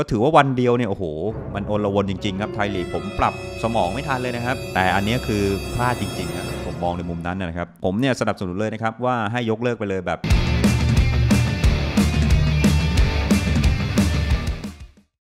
ก็ถือว่าวันเดียวเนี่ย โอ้โห มันโอลวนจริงๆครับไทยลีกผมปรับสมองไม่ทันเลยนะครับ แต่อันนี้คือพลาดจริงๆครับผมมองในมุมนั้นนะครับ ผมเนี่ยสนับสนุนเลยนะครับ ว่าให้ยกเลิกไปเลยแบบ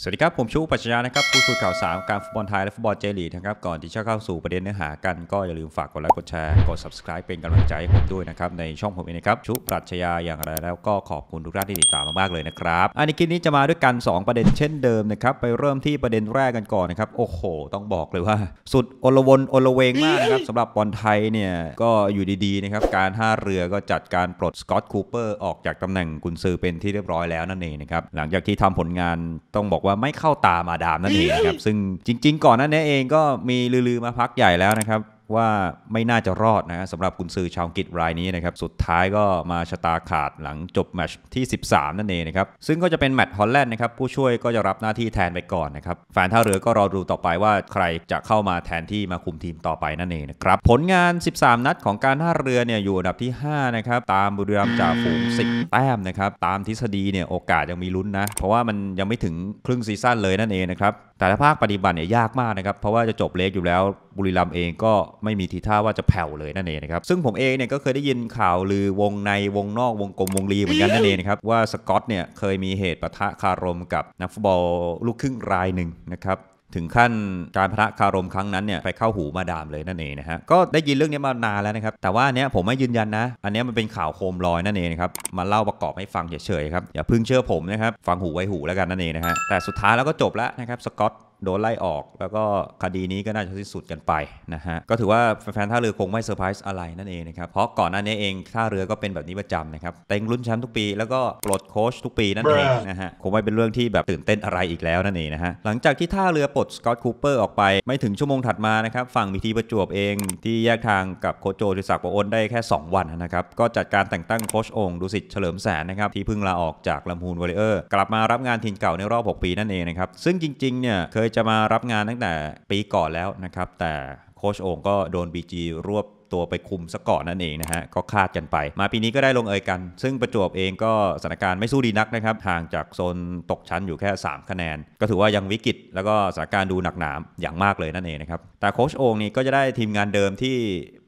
สวัสดีครับ ผมชูปัชญานะครับผู้สื่อข่าวสารการฟุตบอลไทยและฟุตบอลเจลีนะครับก่อนที่จะเข้าสู่ประเด็นเนื้อหากันก็อย่าลืมฝากกดไลค์กดแชร์กด subscribe เป็นกำลังใจให้ผมด้วยนะครับ ในช่องผมเองนะครับชูปัชญา อย่างไรแล้วก็ขอบคุณทุกท่านที่ติดตามมากๆเลยนะครับอันนี้คลิปนี้จะมาด้วยกัน 2 ประเด็นเช่นเดิมนะครับไปเริ่มที่ประเด็นแรกกันก่อนนะครับโอ้โห ต้องบอกเลยว่า สุดอลวนอลเวงมากนะครับสำหรับบอลไทยเนี่ยก็อยู่ดีๆนะครับการท่าเรือก็จัดการปลดสกอตคูเปอร์ออกจากตำแหน่งกุนซือเป็นที่เรียบร้อยแล้วนั่นเองนะครับหลังจากที่ทำผลงานต้องบอกว่าไม่เข้าตามาดามนั่นเองครับ ซึ่งจริงๆ ก่อนนั้นี้เองก็มีลือๆมาพักใหญ่แล้วนะครับว่าไม่น่าจะรอดนะสำหรับกุนซือชาวอังกฤษรายนี้นะครับสุดท้ายก็มาชะตาขาดหลังจบแมตช์ที่ 13 นั่นเองนะครับซึ่งก็จะเป็นแมตช์ฮอลแลนด์นะครับผู้ช่วยก็จะรับหน้าที่แทนไปก่อนนะครับแฟนท่าเรือก็รอดูต่อไปว่าใครจะเข้ามาแทนที่มาคุมทีมต่อไปนั่นเองนะครับผลงาน 13 นัดของการท่าเรือเนี่ยอยู่อันดับที่ 5 นะครับ ตามบุรีรัมย์จ่าฝูงิ0แต้มนะครับตามทฤษฎีเนี่ยโอกาสยังมีลุ้นนะเพราะว่ามันยังไม่ถึงครึ่งซีซั่นเลยนั่นเองนะครับแต่ถ้าภาคปฏิบัติเนี่ยยากมากนะครับเพราะว่าจะจบเล็กอยู่แล้วบุรีรัมย์เองก็ไม่มีทีท่าว่าจะแผ่วเลยนั่นเองนะครับซึ่งผมเองเนี่ยก็เคยได้ยินข่าวลือวงในวงนอกวงกลมวงลีเหมือนกันนั่นเองนะครับว่าสกอตเนี่ยเคยมีเหตุปะทะคารมกับนักฟุตบอลลูกครึ่งรายหนึ่งนะครับถึงขั้นการพระคารมครั้งนั้นเนี่ยไปเข้าหูมาดามเลยนั่นเองนะฮะก็ได้ยินเรื่องนี้มานานแล้วนะครับแต่ว่าเนี้ยผมไม่ยืนยันนะอันนี้มันเป็นข่าวโคมลอยนั่นเองนะครับมาเล่าประกอบให้ฟังเฉยๆครับอย่าพึ่งเชื่อผมนะครับฟังหูไว้หูแล้วกันนั่นเองนะฮะแต่สุดท้ายแล้วก็จบแล้วนะครับสกอตโดนไล่ออกแล้วก็คดีนี้ก็น่าจะที่สุดกันไปนะฮะก็ถือว่าแฟนท่าเรือคงไม่เซอร์ไพรส์อะไรนั่นเองนะครับเพราะก่อนหน้านี้เอง ท่าเรือก็เป็นแบบนี้ประจำนะครับเต็งลุ้นแชมป์ทุกปี แล้วก็ปลดโค้ชทุกปีนั่นเองนะฮะคงไม่เป็นเรื่องที่แบบตื่นเต้นอะไรอีกแล้วนั่นเองนะฮะหลังจากที่ท่าเรือปลดสกอตคูเปอร์ออกไปไม่ถึงชั่วโมงถัดมานะครับฝั่งมีทีประจวบเองที่แยกทางกับโคโจทิศักดิ์ปอนได้แค่ 2 วันนะครับก็จัดการแต่งตั้งโคชองค์ดุสิตเฉลิมแสนนะครับที่เพิ่งลาออกจากลำพูนวอลเลอร์กลับมารับงานทีมเก่าในรอบ6ปีนั่นเองนะครับซึ่งจริงๆเนี่ยเคยจะมารับงานตั้งแต่ปีก่อนแล้วนะครับแต่โคชโองก็โดน BG รวบตัวไปคุมสะก่อนนั่นเองนะฮะก็คาดกันไป มาปีนี้ก็ได้ลงเอยกัน ซึ่งประจวบเองก็สถานการณ์ไม่สู้ดีนักนะครับห่างจากโซนตกชั้นอยู่แค่ 3 คะแนน ก็ถือว่ายังวิกฤตแล้วก็สถานการณ์ดูหนักหนามอย่างมากเลยนั่นเองนะครับแต่โคชโองนี่ก็จะได้ทีมงานเดิมที่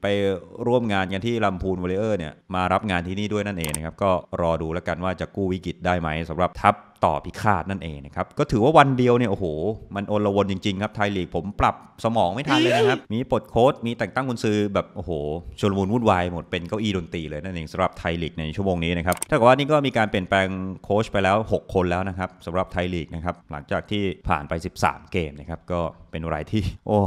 ไปร่วมงานกันที่ลำพูนวอลเลเยอร์เนี่ยมารับงานที่นี่ด้วยนั่นเองนะครับก็รอดูแล้วกันว่าจะกู้วิกฤตได้ไหม สำหรับทัพต่อพิฆาตนั่นเองนะครับก็ถือว่าวันเดียวเนี่ยโอ้โหมันโอลวนจริงๆ ครับไทยลีกผมปรับสมองไม่ทันเลยนะครับมีปลดโค้ดมีแต่งตั้งกุนซือแบบโอ้โหชลมุนวุ่นวายหมดเป็นเก้าอี้ดนตรีเลยนั่นเองสำหรับไทยลีกในชั่วโมงนี้นะครับถ้ากับว่านี่ก็มีการเปลี่ยนแปลงโค้ชไปแล้ว 6 คนแล้วนะครับสำหรับไทยลีกนะครับหลังจากที่ผ่านไป 13 เกมนะครับก็เป็นอะไรที่โอ้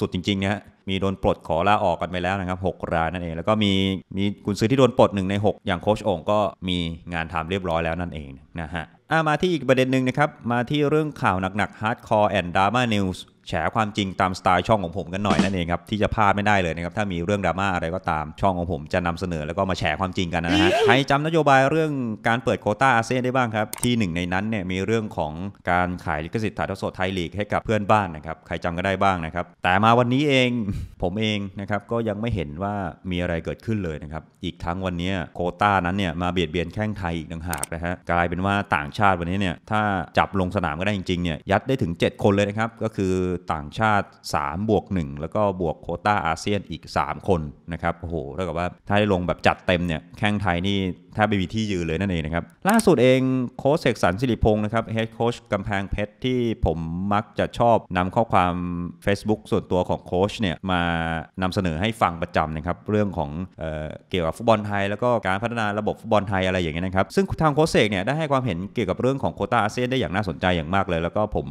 สุดๆจริงๆนะมีโดนปลดขอลาออกกันไปแล้วนะครับ 6รายนั่นเอง แล้วก็มีมีกุนซื้อที่โดนปลดหนึ่งใน 6 อย่างโคชองก็มีงานทำเรียบร้อยแล้วนั่นเองนะฮะ อ่มาที่อีกประเด็นหนึ่งนะครับ มาที่เรื่องข่าวหนักๆฮาร์ดคอร์แอนด์ดราม่านิวส์แฉความจริงตามสไตล์ช่องของผมกันหน่อยนั่นเองครับที่จะพลาดไม่ได้เลยนะครับถ้ามีเรื่องดราม่าอะไรก็ตามช่องของผม จะนำเสนอแล้วก็มาแฉความจริงกันนะฮะใครจำนโยบายเรื่องการเปิดโคต้าอาเซียนได้บ้างครับที่หนึ่งในนั้นเนี่ยมีเรื่องของการขายลิขสิทธิ์ถ่ายทอดสดไทยลีกให้กับเพื่อนบ้านนะครับใครจำก็ได้บ้างนะครับแต่มาวันนี้เองผมเองนะครับก็ยังไม่เห็นว่ามีอะไรเกิดขึ้นเลยนะครับอีกทั้งวันนี้โคต้านั้นเนี่ยมาเบียดเบียนแข้งไทยอีกต่างหากนะฮะกลายเป็นว่าต่างชาติวันนี้เนี่ยถ้าจับลงสนามก็ได้จริงๆเนี่ยยัดได้ถึง 7 คนเลยนะครับก็คือต่างชาติ 3 บวก 1แล้วก็บวกโคต้าอาเซียนอีก 3 คนนะครับโอ้โหเท่ากับว่าถ้าได้ลงแบบจัดเต็มเนี่ยแข้งไทยนี่ถ้าไม่มีที่ยืนเลยนั่นเองนะครับล่าสุดเองโค้ชเสกสรรสิริพงศ์นะครับเฮดโค้ชกำแพงเพชรที่ผมมักจะชอบนำข้อความ Facebook ส่วนตัวของโค้ชเนี่ยมานำเสนอให้ฟังประจำนะครับเรื่องของเออเกี่ยวกับฟุตบอลไทย แล้วก็การพัฒนาระบบฟุตบอลไทยอะไรอย่างเงี้ยนะครับซึ่งทางโค้ชเสกเนี่ยได้ให้ความเห็นเกี่ยวกับเรื่องของโคต้าอาเซียนได้อย่างน่าสนใจอย่างมากเลย แล้วก็ผม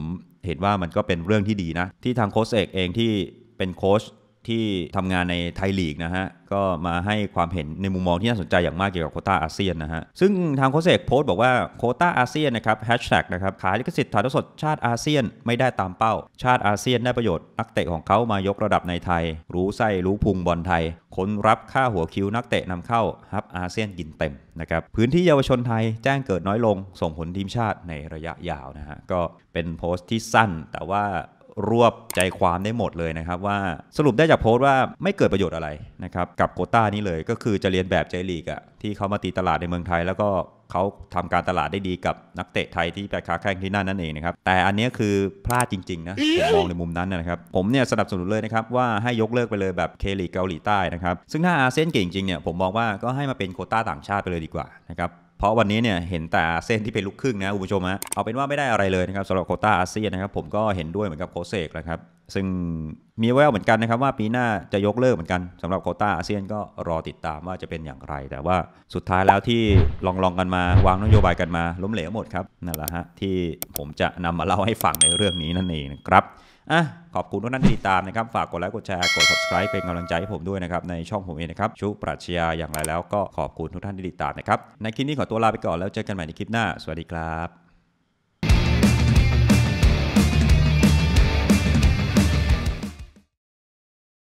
เห็นว่ามันก็เป็นเรื่องที่ดีนะ ที่ทางโค้ชเอกเองที่เป็นโค้ชที่ทำงานในไทยลีกนะฮะ ก็มาให้ความเห็นในมุมมองที่น่าสนใจอย่างมากเกี่ยวกับโคต้าอาเซียนนะฮะ ซึ่งทางโคเซกโพสต์บอกว่าโคต้าอาเซียนนะครับแฮชแท็กนะครับ ขายลิขสิทธิ์ถ่ายทอดสดชาติอาเซียนไม่ได้ตามเป้าชาติอาเซียนได้ประโยชน์ นักเตะของเขามายกระดับในไทย รู้ไส้ รู้พุงบอลไทยคนรับค่าหัวคิวนักเตะนำเข้าฮับอาเซียนกินเต็มนะครับพื้นที่เยาวชนไทยแจ้งเกิดน้อยลง ส่งผลทีมชาติในระยะยาวนะฮะก็เป็นโพสต์ที่สั้นแต่ว่ารวบใจความได้หมดเลยนะครับว่าสรุปได้จากโพสต์ว่าไม่เกิดประโยชน์อะไรนะครับ กับโคต้านี้เลยก็คือจะเรียนแบบใจลีกอะที่เขามาตีตลาดในเมืองไทย แล้วก็เขาทำการตลาดได้ดีกับนักเตะไทยที่ไปค้าแข่งที่นั่นนั่นเองนะครับแต่อันนี้คือพลาดจริงๆนะผมมองในมุมนั้นนะครับ ผมเนี่ยสนับสนุนเลยนะครับ ว่าให้ยกเลิกไปเลยแบบเคลีกเกาหลีใต้นะครับซึ่งถ้าอาเซียนเก่งจริงเนี่ยผมมองว่าก็ให้มาเป็นโคต้าต่างชาติไปเลยดีกว่านะครับเพราะวันนี้เนี่ยเห็นแต่เส้นที่เป็นลูกครึ่งนะคุณผู้ชมฮะเอาเป็นว่าไม่ได้อะไรเลยนะครับสำหรับโคต้าอาเซียนนะครับผมก็เห็นด้วยเหมือนกับโคเซกนะครับซึ่งมีแววเหมือนกันนะครับ ว่าปีหน้าจะยกเลิกเหมือนกัน สำหรับโคต้าอาเซียนก็รอติดตามว่าจะเป็นอย่างไร แต่ว่าสุดท้ายแล้วที่ลองลองกันมาวางนโยบายกันมา ล้มเหลวหมดครับนั่นแหละฮะ ที่ผมจะนำมาเล่าให้ฟังในเรื่องนี้นั่นเองนะครับอ่ะขอบคุณทุกท่านที่ติดตามนะครับ ฝากกดไลค์กดแชร์ กด subscribe เป็นกำลังใจให้ผมด้วยนะครับในช่องผมเองนะครับ ชุปรัชญาอย่างไรแล้วก็ขอบคุณทุกท่านที่ติดตามนะครับในคลิปนี้ขอตัวลาไปก่อนแล้วเจอกันใหม่ในคลิปหน้าสวัสดีครับ